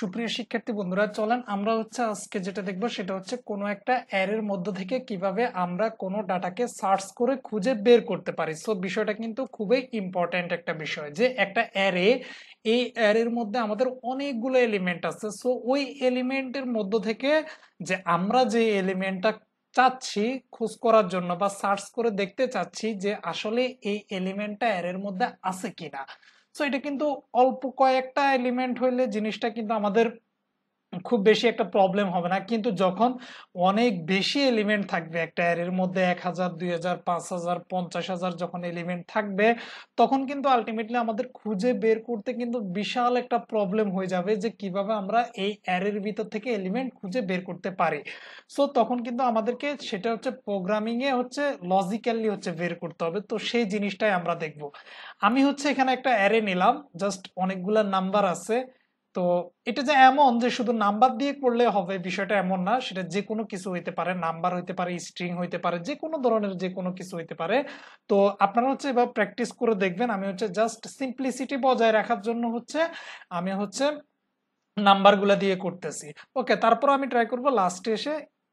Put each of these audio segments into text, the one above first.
সুপ্রিয় শিক্ষার্থী বন্ধুরা চলেন আমরা হচ্ছে আজকে যেটা দেখব সেটা হচ্ছে কোনো একটা অ্যারের মধ্য থেকে কিভাবে আমরা কোনো ডাটাকে সার্চ করে খুঁজে বের করতে পারি সো বিষয়টা কিন্তু খুবই ইম্পর্ট্যান্ট একটা বিষয় যে একটা অ্যারে এই অ্যারের মধ্যে আমাদের অনেকগুলো এলিমেন্ট আছে সো ওই এলিমেন্টের মধ্য থেকে যে আমরা যে এলিমেন্টটা চাচ্ছি খোঁজ করার জন্য বা সার্চ করে দেখতে চাচ্ছি যে আসলে এই এলিমেন্টটা অ্যারের মধ্যে আছে কিনা সো এটা কিন্তু অল্প কয়েকটা এলিমেন্ট হইলে জিনিসটা কিন্তু আমাদের খুব বেশি একটা প্রবলেম হবে না কিন্তু যখন অনেক বেশি এলিমেন্ট থাকবে একটা অ্যারের মধ্যে এক হাজার দুই হাজার পাঁচ হাজার পঞ্চাশ হাজার যখন এলিমেন্ট থাকবে তখন কিন্তু আলটিমেটলি আমাদের খুঁজে বের করতে কিন্তু বিশাল একটা প্রবলেম হয়ে যাবে যে কিভাবে আমরা এই অ্যারের ভিতর থেকে এলিমেন্ট খুঁজে বের করতে পারি সো তখন কিন্তু আমাদেরকে সেটা হচ্ছে প্রোগ্রামিংয়ে হচ্ছে লজিক্যালি হচ্ছে বের করতে হবে তো সেই জিনিসটাই আমরা দেখব আমি হচ্ছে এখানে একটা অ্যারে নিলাম জাস্ট অনেকগুলা নাম্বার আছে তো এটা যে এমন যে শুধু নাম্বার দিয়ে করলে হবে বিষয়টা এমন না সেটা যে কোনো কিছু হইতে পারে নাম্বার হইতে পারে স্ট্রিং হইতে পারে যে কোনো ধরনের যে কোনো কিছু হইতে পারে তো আপনারা হচ্ছে এবার প্র্যাকটিস করে দেখবেন আমি হচ্ছে জাস্ট সিম্পলিসিটি বজায় রাখার জন্য হচ্ছে আমি হচ্ছে নাম্বারগুলো দিয়ে করতেছি ওকে তারপর আমি ট্রাই করব লাস্টে এসে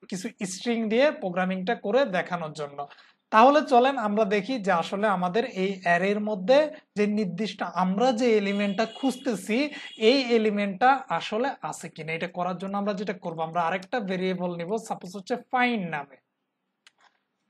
কিছু স্ট্রিং দিয়ে প্রোগ্রামিংটা করে দেখানোর জন্য তাহলে চলেন আমরা দেখি যে আসলে আমাদের এই অ্যারের মধ্যে যে নির্দিষ্ট আমরা যে এলিমেন্টটা খুঁজতেছি এই এলিমেন্টটা আসলে আছে কিনা এটা করার জন্য আমরা যেটা করব আমরা আরেকটা ভেরিয়েবল নিব সাপোজ হচ্ছে ফাইন নামে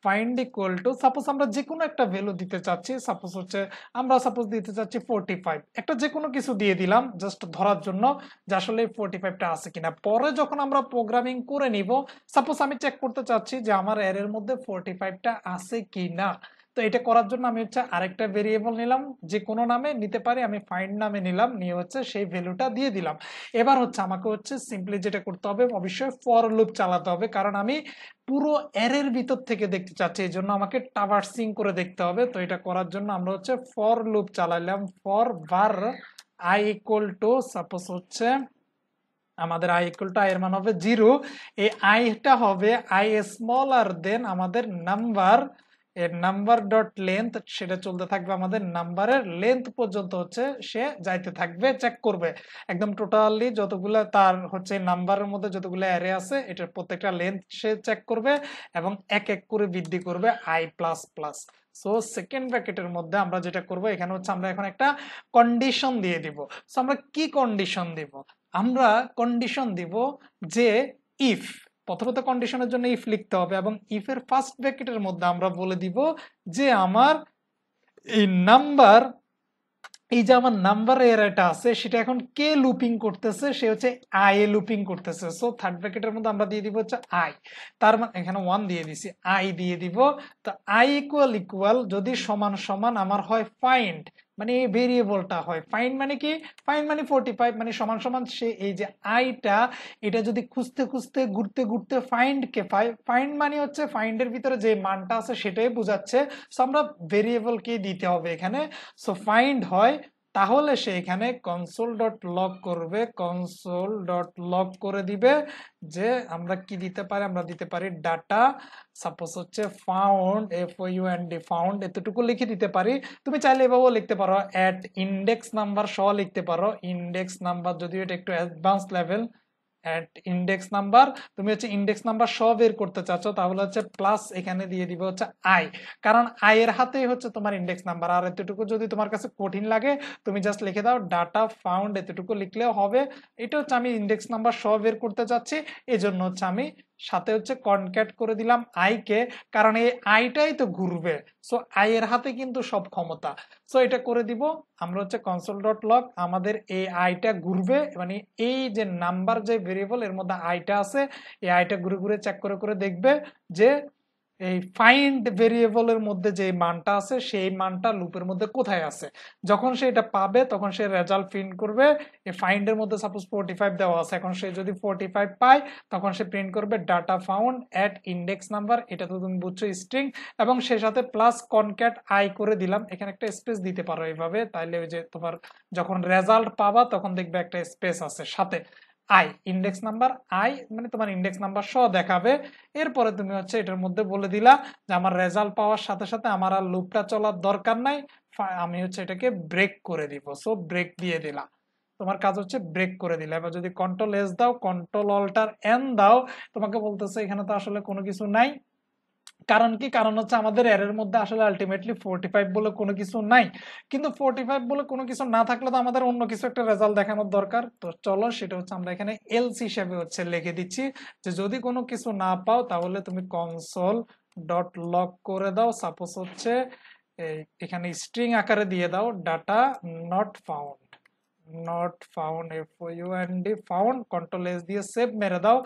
ফাইন্ড ইকুয়াল টু সাপোজ আমরা যে কোনো একটা ভ্যালু দিতে চাচ্ছি সাপোজ হচ্ছে আমরা সাপোজ দিতে চাচ্ছি ফোরটি ফাইভ একটা যে কোনো কিছু দিয়ে দিলাম জাস্ট ধরার জন্য যে আসলে ফোর্টি ফাইভটা আছে কিনা পরে যখন আমরা প্রোগ্রামিং করে নিব সাপোজ আমি চেক করতে চাচ্ছি যে আমার এর মধ্যে ফোর্টি ফাইভটা আছে কি না তো এটা করার জন্য আমি হচ্ছে আরেকটা ভেরিয়েবল নিলাম যে কোনো নামে নিতে পারি আমি ফাইন্ড নামে নিলাম নিয়ে হচ্ছে সেই ভ্যালুটা দিয়ে দিলাম এবার হচ্ছে আমাকে হচ্ছে সিম্পলি যেটা করতে হবে অবশ্যই ফর লুপ চালাতে হবে কারণ আমি পুরো অ্যারের ভিতর থেকে দেখতে চাচ্ছি এই জন্য আমাকে টাভার্সিং করে দেখতে হবে তো এটা করার জন্য আমরা হচ্ছে ফর লুপ চালাইলাম for var i equal to suppose হচ্ছে আমাদের আই টু আই এর মান হবে জিরো এই আইটা হবে আই স্মলার দেন আমাদের নাম্বার এর নাম্বার ডট লেন্থ সেটা চলতে থাকবে আমাদের নাম্বারের লেন্থ পর্যন্ত হচ্ছে সে যাইতে থাকবে চেক করবে একদম টোটালি যতগুলো তার হচ্ছে নাম্বারের মধ্যে যতগুলো অ্যারে আছে এটার প্রত্যেকটা লেন্থ সে চেক করবে এবং এক এক করে বৃদ্ধি করবে i plus plus so second ব্র্যাকেটের মধ্যে আমরা যেটা করব এখানে হচ্ছে আমরা এখন একটা কন্ডিশন দিয়ে দিব সো আমরা কি কন্ডিশন দিব আমরা কন্ডিশন দিব যে ইফ প্রথমত কন্ডিশনের জন্য ইফ লিখতে হবে এবং ইফের ফার্স্ট ব্র্যাকেটের মধ্যে আমরা বলে দিব যে আমার এই নাম্বার এই যে আমার নাম্বার এরাটা আছে সেটা এখন কে লুপিং করতেছে সে হচ্ছে আই এ লুপিং করতেছে সো থার্ড ব্র্যাকেটের মধ্যে আমরা দিয়ে দিব হচ্ছে আই তার মানে এখানে ওয়ান দিয়ে দিছি আই দিয়ে দিব তো আই ইকুয়াল ইকুয়াল যদি সমান সমান আমার হয় ফাইন্ড মানে এই ভেরিয়েবলটা হয় ফাইন মানে কি ফাইন মানে ফোরটি ফাইভ মানে সমান সমান সে এই যে আইটা এটা যদি খুঁজতে খুঁজতে ঘুরতে ঘুরতে ফাইন্ডকে ফাইন্ড মানে হচ্ছে ফাইন্ডের ভিতরে যে মানটা আছে সেটাই বোঝাচ্ছে সো আমরা ভেরিয়েবলকে দিতে হবে এখানে সো ফাইন্ড হয় তাহলে সেইখানে কনসোল ডট লক করবে কনসোল ডট লক করে দিবে যে আমরা কি দিতে পারি আমরা দিতে পারি ডাটা সাপোজ হচ্ছে found f u n d found এতটুকু লিখে দিতে পারি তুমি চাইলে এভাবেও লিখতে পারো অ্যাট ইন্ডেক্স নাম্বার সহ লিখতে পারো ইন্ডেক্স নাম্বার যদিও এটা একটু অ্যাডভান্স লেভেল ইন্ডেক্স নাম্বার তুমি হচ্ছে ইন্ডেক্স নাম্বার সব বের করতে চাচ্ছ তাহলে হচ্ছে প্লাস এখানে দিয়ে দিবে হচ্ছে আই কারণ আই এর হাতেই হচ্ছে তোমার ইন্ডেক্স নাম্বার আর এতটুকু যদি তোমার কাছে কঠিন লাগে তুমি জাস্ট লিখে দাও ডাটা ফাউন্ড এতটুকু লিখলেও হবে এটা হচ্ছে আমি ইন্ডেক্স নাম্বার সব বের করতে চাচ্ছি এজন্য হচ্ছে আমি সাথে হচ্ছে কনক্যাট করে দিলাম আইকে কারণ এই আইটাই তো ঘুরবে সো আই এর হাতে কিন্তু সব ক্ষমতা সো এটা করে দিব আমরা হচ্ছে কনসোল ডট লক আমাদের এই আইটা ঘুরবে মানে এই যে নাম্বার যে ভেরিয়েবল এর মধ্যে আইটা আছে এই আইটা ঘুরে ঘুরে চেক করে করে দেখবে যে এই ফাইন্ড ভেরিয়েবলের মধ্যে যে মানটা আছে সেই মানটা লুপের মধ্যে কোথায় আছে যখন সে এটা পাবে তখন সে রেজাল্ট প্রিন্ট করবে এই ফাইন্ডের মধ্যে সাপোজ ফোরটি ফাইভ দেওয়া আছে এখন সে যদি ফোরটি ফাইভ পায় তখন সে প্রিন্ট করবে data found at index number এটা তো তুমি বুঝছো স্ট্রিং এবং সে সাথে প্লাস কনক্যাট আই করে দিলাম এখানে একটা স্পেস দিতে পারো এইভাবে তাইলে ওই যে তোমার যখন রেজাল্ট পাবা তখন দেখবে একটা স্পেস আছে সাথে আই ইন্ডেক্স নাম্বার আই মানে তোমার ইন্ডেক্স নাম্বার সহ দেখাবে এরপরে তুমি হচ্ছে এটার মধ্যে বলে দিলা যে আমার রেজাল্ট পাওয়ার সাথে সাথে আমার আর লুপটা চলার দরকার নাই আমি হচ্ছে এটাকে ব্রেক করে দিব সো ব্রেক দিয়ে দিলা তোমার কাজ হচ্ছে ব্রেক করে দিলে এবার যদি কন্ট্রোল এস দাও কন্ট্রোল অল্টার এন দাও তোমাকে বলতেছে এখানে তো আসলে কোনো কিছু নাই কারণ কি কারণ হচ্ছে আমাদের এরের মধ্যে আসলে আলটিমেটলি ফোরটি ফাইভ বলে কোনো কিছু নাই কিন্তু ফোরটি ফাইভ বলে কোনো কিছু না থাকলে তো আমাদের অন্য কিছু একটা রেজাল্ট দেখানোর দরকার তো চলো সেটা হচ্ছে আমরা এখানে এলসি হিসেবে হচ্ছে লিখে দিচ্ছি যে যদি কোনো কিছু না পাও তাহলে তুমি কনসোল ডট লক করে দাও সাপোজ হচ্ছে এখানে স্ট্রিং আকারে দিয়ে দাও data not found not found f u n d found control s দিয়ে সেভ মেরে দাও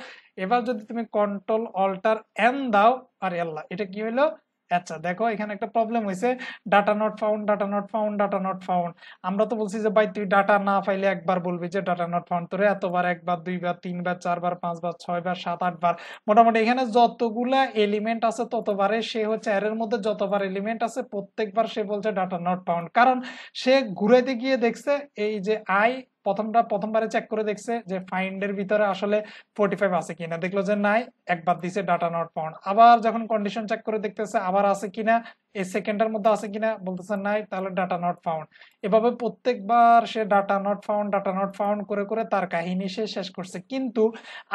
এবার যদি তুমি কন্ট্রোল অল্টার এন দাও আর এল্লা এটা কি হলো আচ্ছা দেখো এখানে একটা প্রবলেম হয়েছে data not found data not found data not found আমরা তো বলছি যে ভাই তুই ডাটা না পাইলে একবার বলবি যে ডাটা নট ফাউন্ড তোরে এতবার একবার দুইবার তিনবার চারবার পাঁচবার ছয়বার সাত আটবার মোটামুটি এখানে যতগুলা এলিমেন্ট আছে ততবারে সে হচ্ছে অ্যারের মধ্যে যতবার এলিমেন্ট আছে প্রত্যেকবার সে বলছে ডাটা নট ফাউন্ড কারণ সে ঘুরাইতে গিয়ে দেখছে এই যে আই প্রথমটা প্রথমবারে চেক করে দেখছে যে ফাইন্ডের ভিতরে আসলে ফোর্টি ফাইভ আছে কিনা দেখলো যে নাই একবার দিছে ডাটা নট পাউন্ড আবার যখন কন্ডিশন চেক করে দেখতেছে আবার আছে কিনা এই সেকেন্ডের মধ্যে আছে কিনা বলতেছে নাই তাহলে ডাটা নট ফাউন্ড এভাবে প্রত্যেকবার সে data not found data not found করে করে তার কাহিনী সে শেষ করছে কিন্তু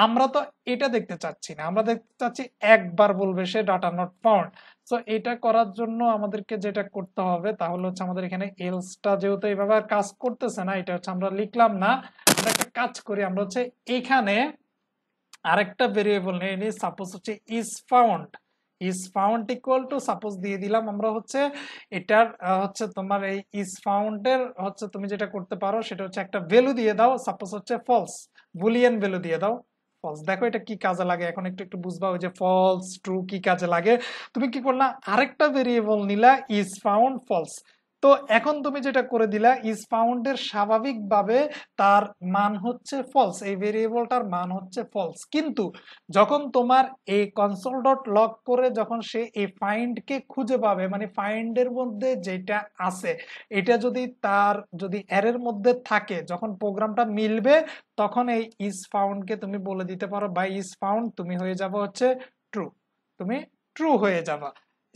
আমরা তো এটা দেখতে চাচ্ছি না আমরা দেখতে চাচ্ছি একবার বলবে সে ডাটা নট ফাউন্ড সো এটা করার জন্য আমাদেরকে যেটা করতে হবে তাহলে হচ্ছে আমাদের এখানে এলসটা যেহেতু এইভাবে আর কাজ করতেছে না এটা হচ্ছে আমরা লিখলাম না আমরা একটা কাজ করি আমরা হচ্ছে এখানে আরেকটা ভেরিয়েবল নিয়ে নিই সাপোজ হচ্ছে is found is found equal to suppose দিয়ে দিলাম আমরা হচ্ছে এটার হচ্ছে তোমার এই ইজ ফাউন্ডের হচ্ছে তুমি যেটা করতে পারো সেটা হচ্ছে একটা ভ্যালু দিয়ে দাও সাপোজ হচ্ছে ফলস বুলিয়ান ভ্যালু দিয়ে দাও ফলস দেখো এটা কি কাজে লাগে এখন একটু একটু বুঝবা ওই যে ফলস ট্রু কি কাজে লাগে তুমি কি করলা আরেকটা ভেরিয়েবল নিলা ইজ ফাউন্ড ফলস তো এখন তুমি যেটা করে দিলা ইজ ফাউন্ডের স্বাভাবিকভাবে তার মান হচ্ছে ফলস এই ভেরিয়েবলটার মান হচ্ছে ফলস কিন্তু যখন তোমার এই কনসোল ডট লক করে যখন সে এই ফাইন্ডকে খুঁজে পাবে মানে ফাইন্ডের মধ্যে যেটা আছে এটা যদি তার যদি অ্যারের মধ্যে থাকে যখন প্রোগ্রামটা মিলবে তখন এই ইজ ফাউন্ডকে তুমি বলে দিতে পারো বাই ইজ ফাউন্ড তুমি হয়ে যাবো হচ্ছে ট্রু তুমি ট্রু হয়ে যাবা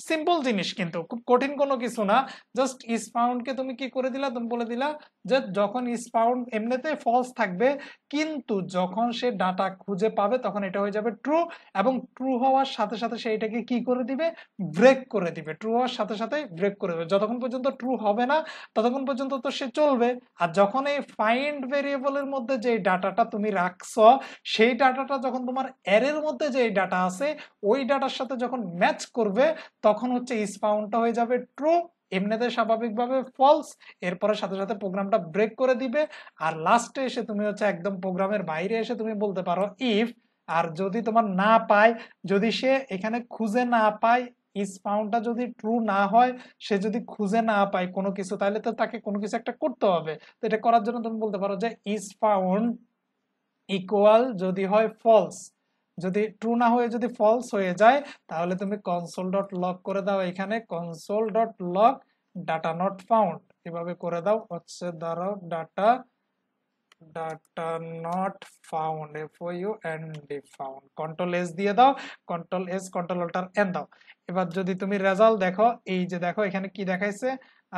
সিম্পল জিনিস কিন্তু খুব কঠিন কোনো কিছু না জাস্ট ইস পাউন্ডকে তুমি কি করে দিলা তুমি বলে দিলা যে যখন স্পাউন্ড এমনিতে ফলস থাকবে কিন্তু যখন সে ডাটা খুঁজে পাবে তখন এটা হয়ে যাবে ট্রু এবং ট্রু হওয়ার সাথে সাথে সে এটাকে কি করে দিবে ব্রেক করে দিবে ট্রু হওয়ার সাথে সাথে ব্রেক করে দেবে যতক্ষণ পর্যন্ত ট্রু হবে না ততক্ষণ পর্যন্ত তো সে চলবে আর যখন এই ফাইন্ড ভেরিয়েবলের মধ্যে যে ডাটাটা তুমি রাখছো সেই ডাটাটা যখন তোমার এরের মধ্যে যে ডাটা আছে ওই ডাটার সাথে যখন ম্যাচ করবে তখন হচ্ছে ইসপাউন্ডটা হয়ে যাবে ট্রু এমনিতে স্বাভাবিকভাবে ফলস এরপরে সাথে সাথে প্রোগ্রামটা ব্রেক করে দিবে আর লাস্টে এসে তুমি হচ্ছে একদম প্রোগ্রামের বাইরে এসে তুমি বলতে পারো ইফ আর যদি তোমার না পায় যদি সে এখানে খুঁজে না পায় ইস পাউন্ডটা যদি ট্রু না হয় সে যদি খুঁজে না পায় কোনো কিছু তাহলে তো তাকে কোনো কিছু একটা করতে হবে তো এটা করার জন্য তুমি বলতে পারো যে ইস পাউন্ড ইকুয়াল যদি হয় ফলস যদি ট্রু না হয়ে যদি ফলস হয়ে যায় তাহলে তুমি কনসোল ডট লক করে দাও এখানে console dot log data not found এভাবে করে দাও হচ্ছে ধরো data data not found f u n d found control s দিয়ে দাও control s control alt n দাও এবার যদি তুমি রেজাল্ট দেখো এই যে দেখো এখানে কি দেখাইছে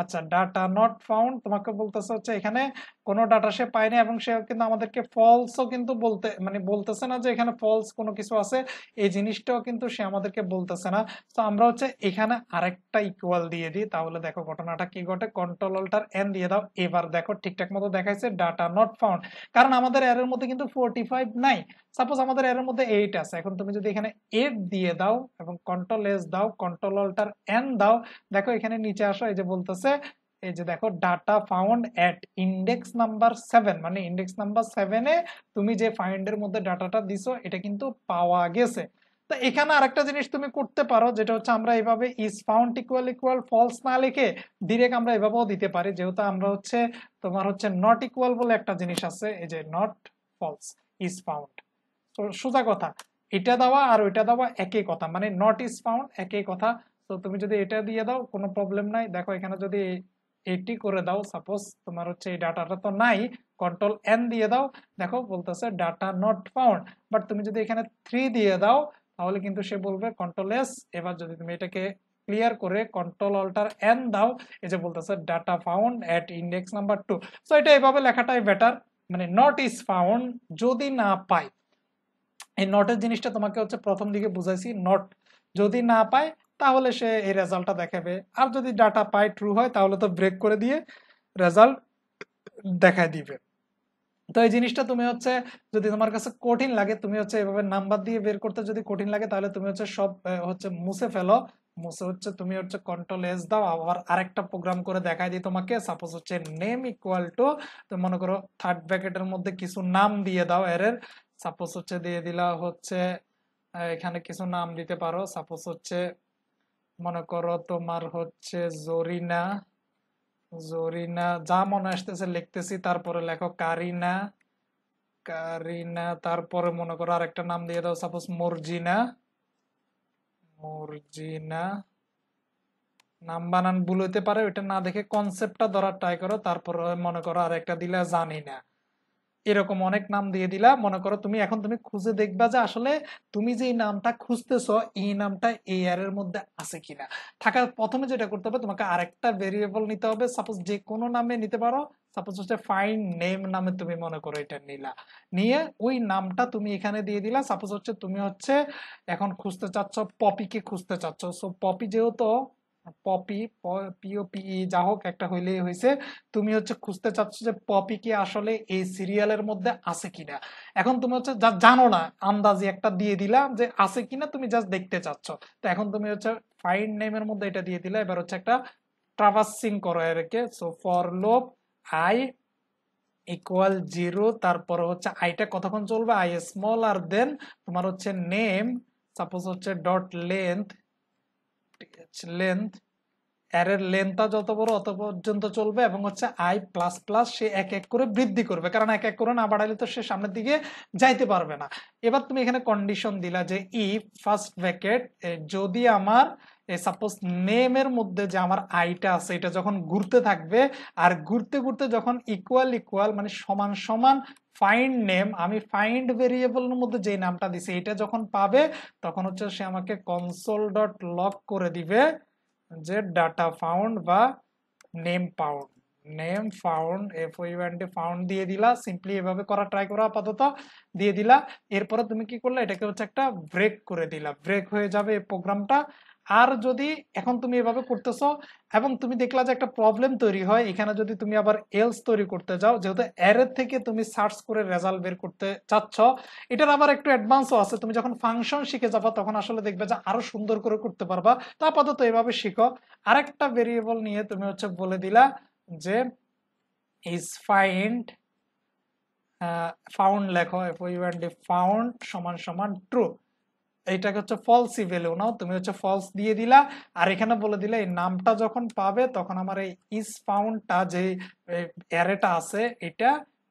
আচ্ছা ডাটা নট ফাউন্ড তোমাকে বলতেছে হচ্ছে এখানে কোনো ডাটা সে পায়নি এবং সে কিন্তু আমাদেরকে ফলসও কিন্তু বলতে মানে বলতেছে না যে এখানে ফলস কোনো কিছু আছে এই জিনিসটাও কিন্তু সে আমাদেরকে বলতেছে না তো আমরা হচ্ছে এখানে আরেকটা ইকুয়াল দিয়ে দিই তাহলে দেখো ঘটনাটা কি ঘটে কন্ট্রোল অল্টার এন দিয়ে দাও এবার দেখো ঠিকঠাক মতো দেখাইছে ডাটা নট ফাউন্ড কারণ আমাদের এর মধ্যে কিন্তু ফোরটি ফাইভ নাই সাপোজ আমাদের এর মধ্যে এইট আছে এখন তুমি যদি এখানে এইট দিয়ে দাও এবং কন্ট্রোল এস দাও কন্ট্রোল অল্টার এন দাও দেখো এখানে নিচে আসো এই যে বলতেছে হচ্ছে এই যে দেখো data found at index number seven মানে ইন্ডেক্স নাম্বার সেভেনে তুমি যে ফাইন্ডের মধ্যে ডাটাটা দিছো এটা কিন্তু পাওয়া গেছে তো এখানে আরেকটা জিনিস তুমি করতে পারো যেটা হচ্ছে আমরা এইভাবে is found equal equal false না লিখে ডিরেক্ট আমরা এভাবেও দিতে পারি যেহেতু আমরা হচ্ছে তোমার হচ্ছে নট ইকুয়াল বলে একটা জিনিস আছে এই যে নট ফলস ইস ফাউন্ড সোজা কথা এটা দেওয়া আর ওইটা দেওয়া একই কথা মানে নট ইস ফাউন্ড একই কথা সো তুমি যদি এটা দিয়ে দাও কোনো প্রবলেম নাই দেখো এখানে যদি এটি করে দাও সাপোজ তোমার হচ্ছে এই ডাটাটা তো নাই কন্ট্রোল এন দিয়ে দাও দেখো বলতেছে ডাটা নট ফাউন্ড বাট তুমি যদি এখানে থ্রি দিয়ে দাও তাহলে কিন্তু সে বলবে কন্ট্রোল এস এবার যদি তুমি এটাকে ক্লিয়ার করে কন্ট্রোল অল্টার এন দাও এই যে বলতেছে data found at index number two so এটা এভাবে লেখাটাই বেটার মানে নট ইজ ফাউন্ড যদি না পাই এই নটের জিনিসটা তোমাকে হচ্ছে প্রথম দিকে বুঝাইছি নট যদি না পায় তাহলে সে এই রেজাল্টটা দেখাবে আর যদি ডাটা পাই ট্রু হয় তাহলে তো ব্রেক করে দিয়ে রেজাল্ট দেখায় দিবে তো এই জিনিসটা তুমি হচ্ছে যদি তোমার কাছে কঠিন লাগে তুমি হচ্ছে এভাবে নাম্বার দিয়ে বের করতে যদি কঠিন লাগে তাহলে তুমি হচ্ছে সব হচ্ছে মুছে ফেলো মুছে হচ্ছে তুমি হচ্ছে কন্ট্রোল এস দাও আবার আরেকটা প্রোগ্রাম করে দেখায় দিই তোমাকে সাপোজ হচ্ছে নেম ইকুয়াল টু তুমি মনে করো থার্ড ব্র্যাকেটের মধ্যে কিছু নাম দিয়ে দাও এর সাপোজ হচ্ছে দিয়ে দিলা হচ্ছে এখানে কিছু নাম দিতে পারো সাপোজ হচ্ছে মনে করো তোমার হচ্ছে জরিনা জরিনা যা মনে আসতেছে লিখতেছি তারপরে লেখো কারিনা কারিনা তারপরে মনে করো আরেকটা নাম দিয়ে দাও সাপোজ মর্জিনা মর্জিনা নাম বানান ভুল হইতে পারে ওইটা না দেখে কনসেপ্টটা ধরার ট্রাই করো তারপরে মনে করো আর একটা দিলে জানি না এরকম অনেক নাম দিয়ে দিলা মনে করো তুমি এখন তুমি খুঁজে দেখবা যে আসলে তুমি যে নামটা খুঁজতেছ এই নামটা এই এর মধ্যে আছে কিনা থাকার প্রথমে যেটা করতে হবে তোমাকে আরেকটা ভেরিয়েবল নিতে হবে সাপোজ যে কোনো নামে নিতে পারো সাপোজ হচ্ছে ফাইন নেম নামে তুমি মনে করো এটা নিলা নিয়ে ওই নামটা তুমি এখানে দিয়ে দিলা সাপোজ হচ্ছে তুমি হচ্ছে এখন খুঁজতে চাচ্ছ পপিকে খুঁজতে চাচ্ছ সো পপি যেহেতু পপি পিওপি যা হোক একটা হইলেই হয়েছে তুমি হচ্ছে খুঁজতে চাচ্ছ যে পপি কি আসলে এই সিরিয়ালের মধ্যে আছে কিনা এখন তুমি হচ্ছে যা জানো না আন্দাজি একটা দিয়ে দিলাম যে আছে কিনা তুমি জাস্ট দেখতে চাচ্ছ তো এখন তুমি হচ্ছে ফাইন নেমের মধ্যে এটা দিয়ে দিলে এবার হচ্ছে একটা ট্রাভার্সিং করো এরকে so for loop i equal zero তারপর হচ্ছে আইটা কতক্ষণ চলবে আই স্মল আর দেন তোমার হচ্ছে নেম সাপোজ হচ্ছে ডট লেন্থ its length অ্যারের লেন্থটা যত বড় অত পর্যন্ত চলবে এবং হচ্ছে আই প্লাস প্লাস সে এক এক করে বৃদ্ধি করবে কারণ এক এক করে না বাড়ালে তো সে সামনের দিকে যাইতে পারবে না এবার তুমি এখানে কন্ডিশন দিলা যে ই ফার্স্ট ব্যাকেট যদি আমার সাপোজ নেমের মধ্যে যে আমার আইটা আছে এটা যখন ঘুরতে থাকবে আর ঘুরতে ঘুরতে যখন ইকুয়াল ইকুয়াল মানে সমান সমান ফাইন্ড নেম আমি ফাইন্ড ভেরিয়েবলের মধ্যে যে নামটা দিছি এটা যখন পাবে তখন হচ্ছে সে আমাকে কনসোল ডট লক করে দিবে যে ডাটা ফাউন্ড বা name found name found f u n t found দিয়ে দিলা সিম্পলি এভাবে করা ট্রাই করা আপাতত দিয়ে দিলা এরপরে তুমি কি করলে এটাকে হচ্ছে একটা ব্রেক করে দিলা ব্রেক হয়ে যাবে এই প্রোগ্রামটা আর যদি এখন তুমি এভাবে করতেছো এবং তুমি দেখলা যে একটা প্রবলেম তৈরি হয় এখানে যদি তুমি আবার এলস তৈরি করতে যাও যেহেতু অ্যারে থেকে তুমি সার্চ করে রেজাল্ট বের করতে চাচ্ছ এটার আবার একটু অ্যাডভান্সও আছে তুমি যখন ফাংশন শিখে যাবা তখন আসলে দেখবে যে আরো সুন্দর করে করতে পারবা তা আপাতত এভাবে শিখো আরেকটা ভেরিয়েবল নিয়ে তুমি হচ্ছে বলে দিলা যে ইজ ফাইন্ড ফাউন্ড লেখো ইউ অ্যান্ড ফাউন্ড সমান সমান ট্রু এটাকে হচ্ছে ফলসি ভ্যালু নাও তুমি হচ্ছে ফলস দিয়ে দিলা আর এখানে বলে দিলে এই নামটা যখন পাবে তখন আমার এই ইস ফাউন্ডটা যে অ্যারেটা আছে এটা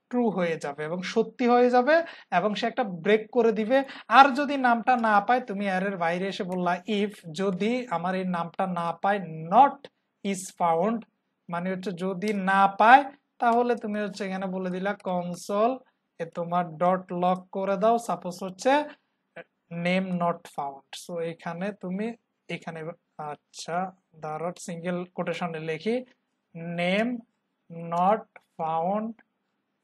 ট্রু হয়ে যাবে এবং সত্যি হয়ে যাবে এবং সে একটা ব্রেক করে দিবে আর যদি নামটা না পায় তুমি অ্যারের বাইরে এসে বললা ইফ যদি আমার এই নামটা না পায় নট ইস ফাউন্ড মানে হচ্ছে যদি না পায় তাহলে তুমি হচ্ছে এখানে বলে দিলা কনসোল তোমার ডট লক করে দাও সাপোজ হচ্ছে নেম নট ফাউন্ড সো এখানে তুমি এখানে আচ্ছা ধরো সিঙ্গেল কোটেশনে লিখি নেম নট ফাউন্ড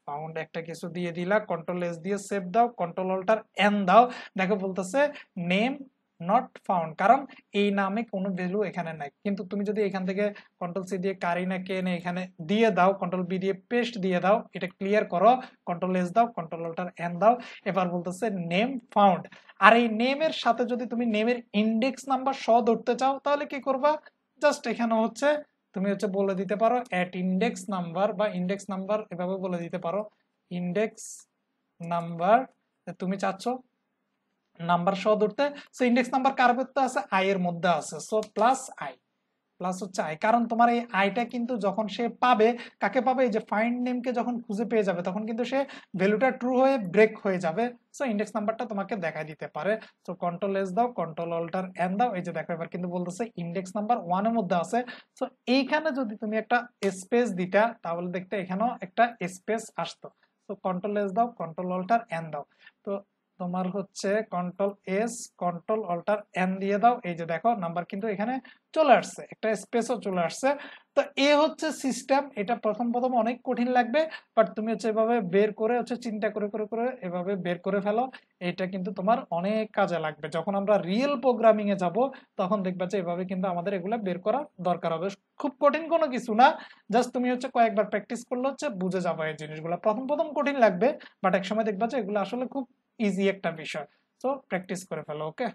ফাউন্ড একটা কিছু দিয়ে দিলা কন্ট্রোল এস দিয়ে সেভ দাও কন্ট্রোল অল্টার এন দাও দেখো বলতেছে নেম নট ফাউন্ড কারণ এই নামে কোনো ভ্যালু এখানে নাই কিন্তু তুমি যদি এখান থেকে কন্ট্রোল সি দিয়ে কারিনা কে এনে এখানে দিয়ে দাও কন্ট্রোল বি দিয়ে পেস্ট দিয়ে দাও এটা ক্লিয়ার করো কন্ট্রোল এস দাও কন্ট্রোল অল্টার এন দাও এবার বলতেছে নেম ফাউন্ড আর এই নেমের সাথে যদি তুমি নেমের ইন্ডেক্স নাম্বার স ধরতে চাও তাহলে কি করবা জাস্ট এখানে হচ্ছে তুমি হচ্ছে বলে দিতে পারো অ্যাট ইন্ডেক্স নাম্বার বা ইন্ডেক্স নাম্বার এভাবে বলে দিতে পারো ইন্ডেক্স নাম্বার তুমি চাচ্ছ নাম্বার সহ ধরতে সো ইন্ডেক্স নাম্বার কার ভিতরে আছে আই এর মধ্যে আছে সো প্লাস আই প্লাস হচ্ছে আই কারণ তোমার এই আইটা কিন্তু যখন সে পাবে কাকে পাবে এই যে ফাইন্ড নেমকে যখন খুঁজে পেয়ে যাবে তখন কিন্তু সে ভ্যালুটা ট্রু হয়ে ব্রেক হয়ে যাবে সো ইন্ডেক্স নাম্বারটা তোমাকে দেখাই দিতে পারে সো কন্ট্রোল এস দাও কন্ট্রোল অল্টার এন দাও এই যে দেখো এবার কিন্তু বলতেছে ইন্ডেক্স নাম্বার ওয়ানের মধ্যে আছে সো এইখানে যদি তুমি একটা স্পেস দিতা তাহলে দেখতে এখানেও একটা স্পেস আসতো তো কন্ট্রোল এস দাও কন্ট্রোল অল্টার এন দাও তো তোমার হচ্ছে control s control alt n দিয়ে দাও এই যে দেখো নাম্বার কিন্তু এখানে চলে আসছে একটা স্পেসও চলে আসছে তো এ হচ্ছে সিস্টেম এটা প্রথম প্রথম অনেক কঠিন লাগবে বাট তুমি হচ্ছে এভাবে বের করে হচ্ছে চিন্তা করে করে করে এভাবে বের করে ফেলো এটা কিন্তু তোমার অনেক কাজে লাগবে যখন আমরা রিয়েল প্রোগ্রামিংয়ে যাব তখন দেখবে যে এভাবে কিন্তু আমাদের এগুলো বের করা দরকার হবে খুব কঠিন কোনো কিছু না জাস্ট তুমি হচ্ছে কয়েকবার প্র্যাকটিস করলে হচ্ছে বুঝে যাবো এই জিনিসগুলো প্রথম প্রথম কঠিন লাগবে বাট এক সময় দেখবে যে এগুলো আসলে খুব ইজি একটা বিষয় সো প্র্যাকটিস করে ফেলো ওকে